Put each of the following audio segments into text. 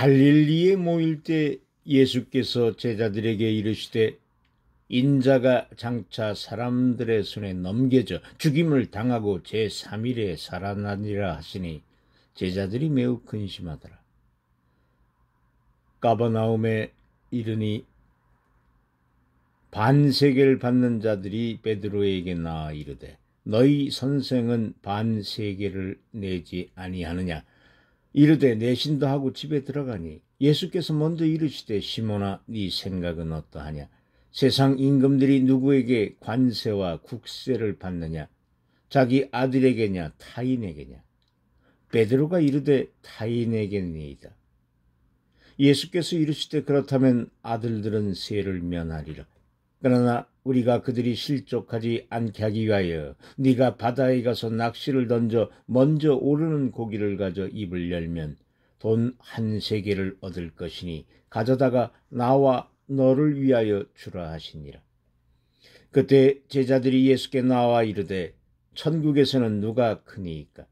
갈릴리에 모일 때 예수께서 제자들에게 이르시되 인자가 장차 사람들의 손에 넘겨져 죽임을 당하고 제3일에 살아나니라 하시니 제자들이 매우 근심하더라. 까바나움에 이르니 반세계를 받는 자들이 베드로에게 나아 이르되 너희 선생은 반세계를 내지 아니하느냐 이르되 내신도 하고 집에 들어가니 예수께서 먼저 이르시되 시몬아 네 생각은 어떠하냐 세상 임금들이 누구에게 관세와 국세를 받느냐 자기 아들에게냐 타인에게냐 베드로가 이르되 타인에게니이다 예수께서 이르시되 그렇다면 아들들은 세를 면하리라 그러나 우리가 그들이 실족하지 않게 하기 위하여 네가 바다에 가서 낚시를 던져 먼저 오르는 고기를 가져 입을 열면 돈 한 세계를 얻을 것이니 가져다가 나와 너를 위하여 주라 하시니라. 그때 제자들이 예수께 나와 이르되 천국에서는 누가 크니까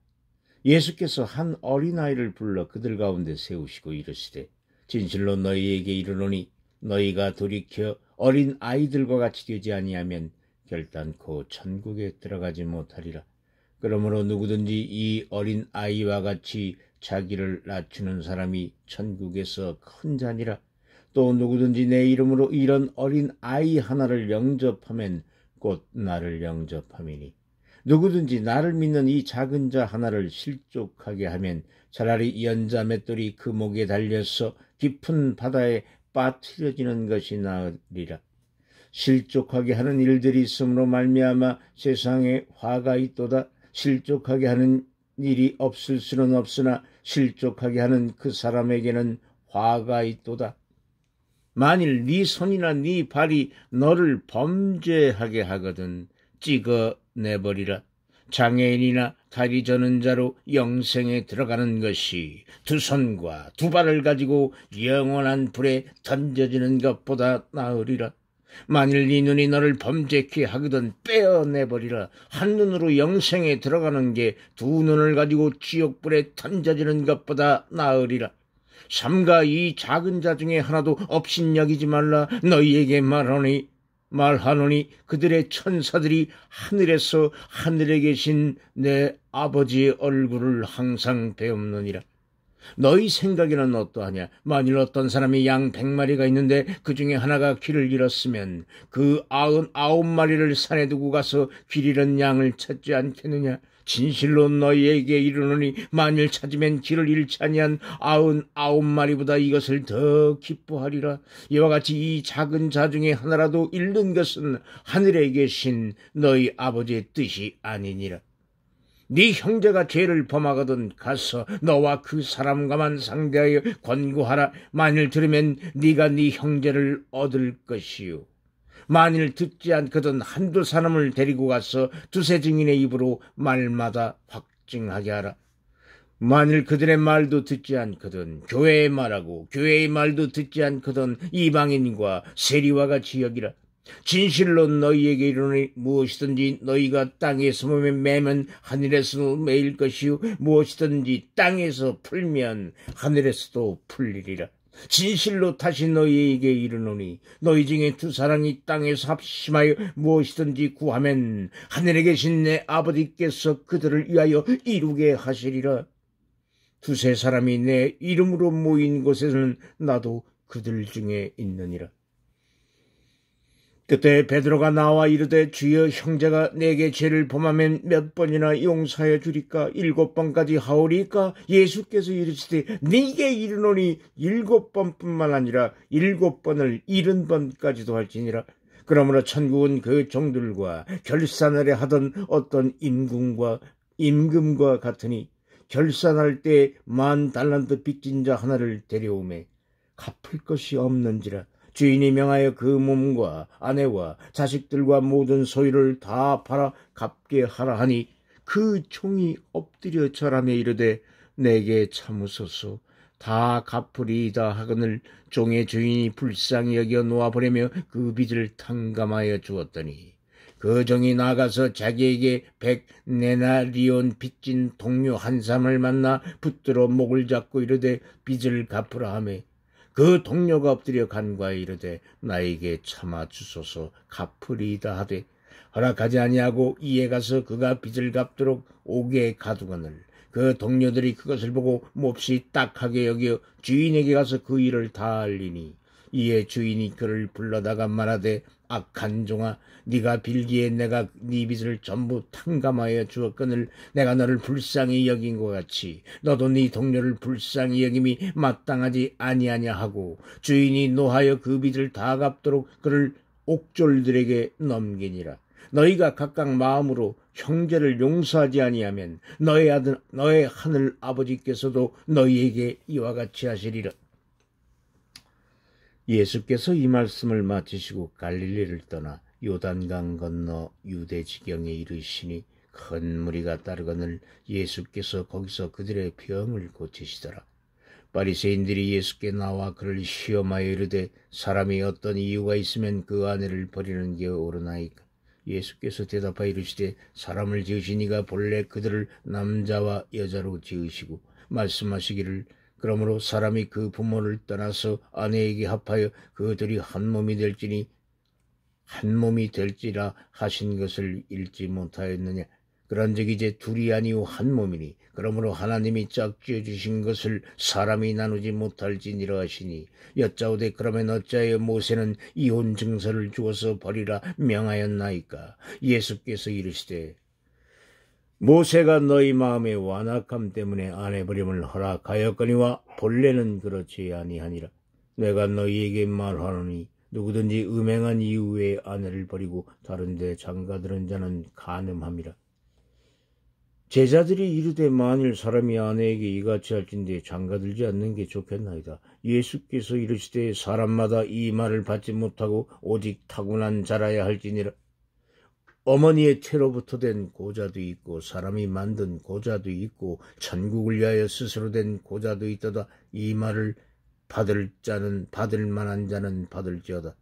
예수께서 한 어린아이를 불러 그들 가운데 세우시고 이르시되 진실로 너희에게 이르노니 너희가 돌이켜 어린 아이들과 같이 되지 아니하면 결단코 천국에 들어가지 못하리라. 그러므로 누구든지 이 어린 아이와 같이 자기를 낮추는 사람이 천국에서 큰잔이라또 누구든지 내 이름으로 이런 어린 아이 하나를 영접하면 곧 나를 영접함이니. 누구든지 나를 믿는 이 작은 자 하나를 실족하게 하면 차라리 연자 맷돌이 그 목에 달려서 깊은 바다에 빠뜨려지는 것이 나으리라. 실족하게 하는 일들이 있으므로 말미암아 세상에 화가 있도다. 실족하게 하는 일이 없을 수는 없으나 실족하게 하는 그 사람에게는 화가 있도다. 만일 네 손이나 네 발이 너를 범죄하게 하거든 찍어 내버리라. 장애인이나 다리 저는 자로 영생에 들어가는 것이 두 손과 두 발을 가지고 영원한 불에 던져지는 것보다 나으리라. 만일 네 눈이 너를 범죄케 하거든 빼어내버리라. 한 눈으로 영생에 들어가는 게 두 눈을 가지고 지옥불에 던져지는 것보다 나으리라. 삼가 이 작은 자 중에 하나도 없신여기지 말라 너희에게 말하니 말하노니 그들의 천사들이 하늘에서 하늘에 계신 내 아버지의 얼굴을 항상 배옵느니라. 너희 생각에는 어떠하냐? 만일 어떤 사람이 양 백마리가 있는데 그 중에 하나가 길을 잃었으면 그 아흔 아홉 마리를 산에 두고 가서 길 잃은 양을 찾지 않겠느냐? 진실로 너희에게 이르노니 만일 찾으면 길을 잃지 아니한 아흔 아홉 마리보다 이것을 더 기뻐하리라 이와 같이 이 작은 자 중에 하나라도 잃는 것은 하늘에 계신 너희 아버지의 뜻이 아니니라 네 형제가 죄를 범하거든 가서 너와 그 사람과만 상대하여 권고하라 만일 들으면 네가 네 형제를 얻을 것이요 만일 듣지 않거든 한두 사람을 데리고 가서 두세 증인의 입으로 말마다 확증하게 하라. 만일 그들의 말도 듣지 않거든 교회의 말하고 교회의 말도 듣지 않거든 이방인과 세리와 같이 여기라. 진실로 너희에게 이르니 무엇이든지 너희가 땅에서 매면 하늘에서 매일 것이요 무엇이든지 땅에서 풀면 하늘에서도 풀리리라. 진실로 다시 너희에게 이르노니 너희 중에 두 사람이 땅에삽심하여 무엇이든지 구하면 하늘에 계신 내 아버지께서 그들을 위하여 이루게 하시리라. 두세 사람이 내 이름으로 모인 곳에는 서 나도 그들 중에 있느니라. 그때 베드로가 나와 이르되 주여 형제가 내게 죄를 범하면 몇 번이나 용서해 주리까 일곱 번까지 하오리까 예수께서 이르시되 네게 이르노니 일곱 번뿐만 아니라 일곱 번을 일흔 번까지도 할지니라 그러므로 천국은 그 종들과 결산을 하던 어떤 임금과 임금과 같으니 결산할 때 만 달란트 빚진 자 하나를 데려오매 갚을 것이 없는지라 주인이 명하여 그 몸과 아내와 자식들과 모든 소유를 다 팔아 갚게 하라 하니 그 종이 엎드려 절하며 이르되 내게 참으소서 다 갚으리이다 하거늘 종의 주인이 불쌍히 여겨 놓아버리며 그 빚을 탕감하여 주었더니 그 종이 나가서 자기에게 백 네나리온 빚진 동료 한삼을 만나 붙들어 목을 잡고 이르되 빚을 갚으라 하며 그 동료가 엎드려 간과에 이르되 나에게 참아 주소서 갚으리이다 하되 허락하지 아니하고 이에 가서 그가 빚을 갚도록 옥에 가두거늘 그 동료들이 그것을 보고 몹시 딱하게 여겨 주인에게 가서 그 일을 다 알리니 이에 주인이 그를 불러다가 말하되 악한 종아 네가 빌기에 내가 네 빚을 전부 탕감하여 주었거늘 내가 너를 불쌍히 여긴 것 같이 너도 네 동료를 불쌍히 여김이 마땅하지 아니하냐 하고 주인이 노하여 그 빚을 다 갚도록 그를 옥졸들에게 넘기니라 너희가 각각 마음으로 형제를 용서하지 아니하면 너의 아들 너의 하늘 아버지께서도 너희에게 이와 같이 하시리라 예수께서 이 말씀을 마치시고 갈릴리를 떠나 요단강 건너 유대 지경에 이르시니 큰 무리가 따르거늘 예수께서 거기서 그들의 병을 고치시더라. 바리새인들이 예수께 나와 그를 시험하여 이르되 사람이 어떤 이유가 있으면 그 아내를 버리는 게 옳으나이까. 예수께서 대답하여 이르시되 사람을 지으시니가 본래 그들을 남자와 여자로 지으시고 말씀하시기를 그러므로 사람이 그 부모를 떠나서 아내에게 합하여 그들이 한 몸이 될지니 한 몸이 될지라 하신 것을 읽지 못하였느냐 그런즉 이제 둘이 아니오 한 몸이니 그러므로 하나님이 짝지어 주신 것을 사람이 나누지 못할지니라 하시니 여짜오되 그러면 어찌하여 모세는 이혼 증서를 주어서 버리라 명하였나이까 예수께서 이르시되 모세가 너희 마음의 완악함 때문에 아내버림을 허락하였거니와 본래는 그렇지 아니하니라. 내가 너희에게 말하노니 누구든지 음행한 이후에 아내를 버리고 다른 데장가들은 자는 가늠함이라. 제자들이 이르되 만일 사람이 아내에게 이같이 할진대 장가들지 않는 게 좋겠나이다. 예수께서 이르시되 사람마다 이 말을 받지 못하고 오직 타고난 자라야 할지니라. 어머니의 채로부터 된 고자도 있고 사람이 만든 고자도 있고 천국을 위하여 스스로 된 고자도 있다다 이 말을 받을 자는 받을 만한 자는 받을지어다.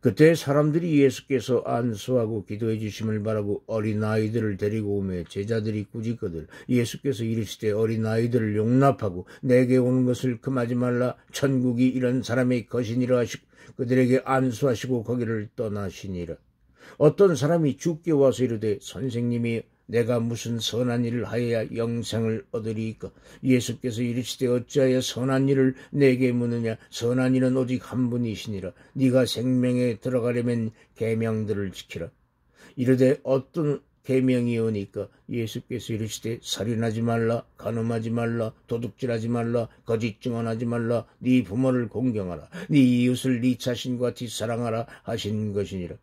그때 사람들이 예수께서 안수하고 기도해 주심을 바라고 어린아이들을 데리고 오며 제자들이 꾸짖거들 예수께서 이르시되 어린아이들을 용납하고 내게 오는 것을 금하지 말라 천국이 이런 사람의 것이니라 하시고 그들에게 안수하시고 거기를 떠나시니라. 어떤 사람이 죽게 와서 이르되 선생님이 내가 무슨 선한 일을 하여야 영생을 얻으리까 예수께서 이르시되 어찌하여 선한 일을 내게 묻느냐 선한 일은 오직 한 분이시니라 네가 생명에 들어가려면 계명들을 지키라 이르되 어떤 계명이오니까 예수께서 이르시되 살인하지 말라 간음하지 말라 도둑질하지 말라 거짓 증언하지 말라 네 부모를 공경하라 네 이웃을 네 자신과 뒷사랑하라 하신 것이니라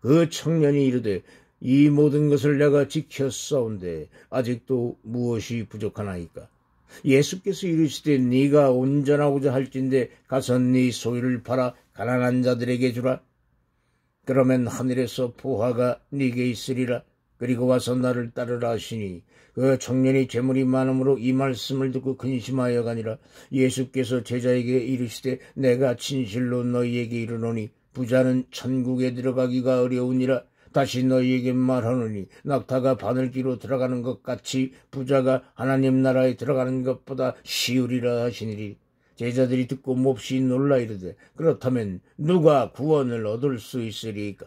그 청년이 이르되 이 모든 것을 내가 지켰사온데 아직도 무엇이 부족하나이까 예수께서 이르시되 네가 온전하고자 할진데 가서 네 소유를 팔아 가난한 자들에게 주라 그러면 하늘에서 보화가 네게 있으리라 그리고 와서 나를 따르라 하시니 그 청년이 재물이 많음으로 이 말씀을 듣고 근심하여 가니라 예수께서 제자에게 이르시되 내가 진실로 너희에게 이르노니 부자는 천국에 들어가기가 어려우니라 다시 너희에게 말하노니 낙타가 바늘기로 들어가는 것 같이 부자가 하나님 나라에 들어가는 것보다 쉬우리라 하시니리 제자들이 듣고 몹시 놀라 이르되 그렇다면 누가 구원을 얻을 수 있으리까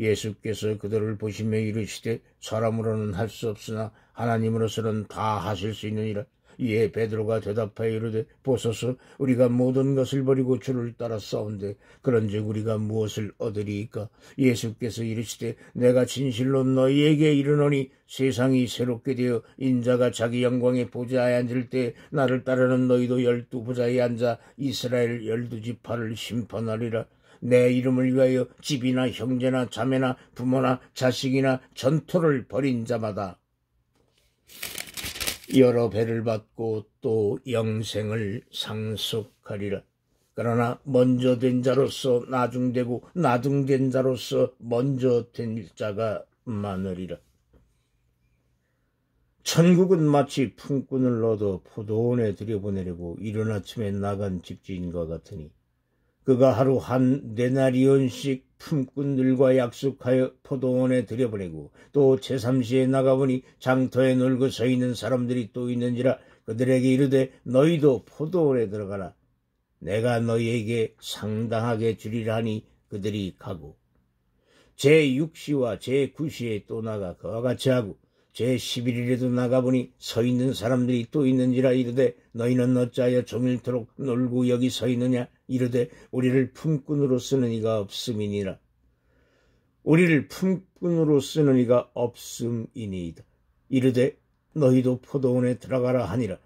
예수께서 그들을 보시며 이르시되 사람으로는 할 수 없으나 하나님으로서는 다 하실 수 있느니라 이에 베드로가 대답하여 이르되 보소서 우리가 모든 것을 버리고 주를 따라 싸운데 그런즉 우리가 무엇을 얻으리이까 예수께서 이르시되 내가 진실로 너희에게 이르노니 세상이 새롭게 되어 인자가 자기 영광에 보좌에 앉을 때 나를 따르는 너희도 열두 부자에 앉아 이스라엘 열두 지파를 심판하리라 내 이름을 위하여 집이나 형제나 자매나 부모나 자식이나 전토를 버린 자마다 여러 배를 받고 또 영생을 상속하리라. 그러나 먼저 된 자로서 나중되고 나중된 자로서 먼저 된 자가 많으리라. 천국은 마치 품꾼을 얻어 포도원에 들여보내려고 이른 아침에 나간 집주인과 같으니 그가 하루 한 네나리온씩 품꾼들과 약속하여 포도원에 들여보내고 또 제3시에 나가보니 장터에 놀고 서 있는 사람들이 또 있는지라 그들에게 이르되 너희도 포도원에 들어가라. 내가 너희에게 상당하게 주리라니 그들이 가고 제6시와 제9시에 또 나가 그와 같이 하고 제11일에도 나가보니 서 있는 사람들이 또 있는지라 이르되 너희는 어짜하여 종일토록 놀고 여기 서 있느냐 이르되 우리를 품꾼으로 쓰는 이가 없음이니라. 우리를 품꾼으로 쓰는 이가 없음이니이다. 이르되 너희도 포도원에 들어가라 하니라.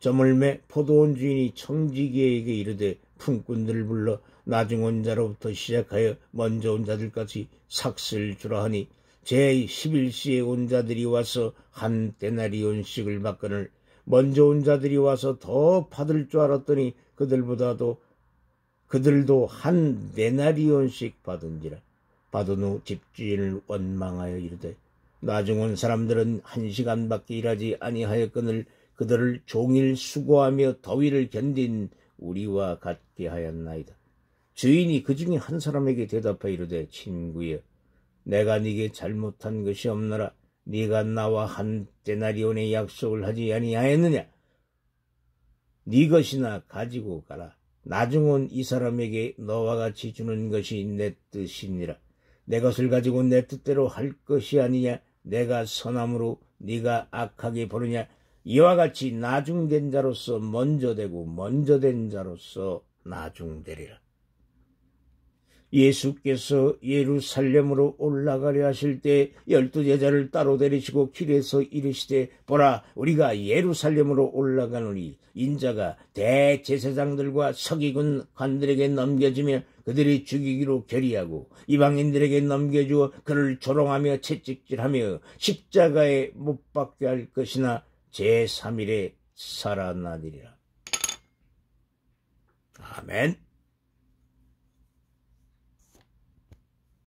저물매 포도원 주인이 청지기에게 이르되 품꾼들을 불러 나중 온 자로부터 시작하여 먼저 온 자들까지 삭슬 주라 하니 제11시에 온 자들이 와서 한 데나리온씩을 받거늘 먼저 온 자들이 와서 더 받을 줄 알았더니 그들보다도 그들도 한 데나리온씩 받은지라 받은 후 집주인을 원망하여 이르되 나중 온 사람들은 한 시간밖에 일하지 아니하였거늘 그들을 종일 수고하며 더위를 견딘 우리와 같게 하였나이다. 주인이 그 중에 한 사람에게 대답하여 이르되 친구여 내가 네게 잘못한 것이 없느라 네가 나와 한 데나리온의 약속을 하지 아니하였느냐 네 것이나 가지고 가라 나중은 이 사람에게 너와 같이 주는 것이 내 뜻이니라 내 것을 가지고 내 뜻대로 할 것이 아니냐 내가 선함으로 네가 악하게 보느냐 이와 같이 나중된 자로서 먼저 되고 먼저 된 자로서 나중되리라 예수께서 예루살렘으로 올라가려 하실 때 열두 제자를 따로 데리시고 길에서 이르시되 보라 우리가 예루살렘으로 올라가노니 인자가 대제사장들과 서기군 관들에게 넘겨지며 그들이 죽이기로 결의하고 이방인들에게 넘겨주어 그를 조롱하며 채찍질하며 십자가에 못 박게 할 것이나 제3일에 살아나리라. 아멘.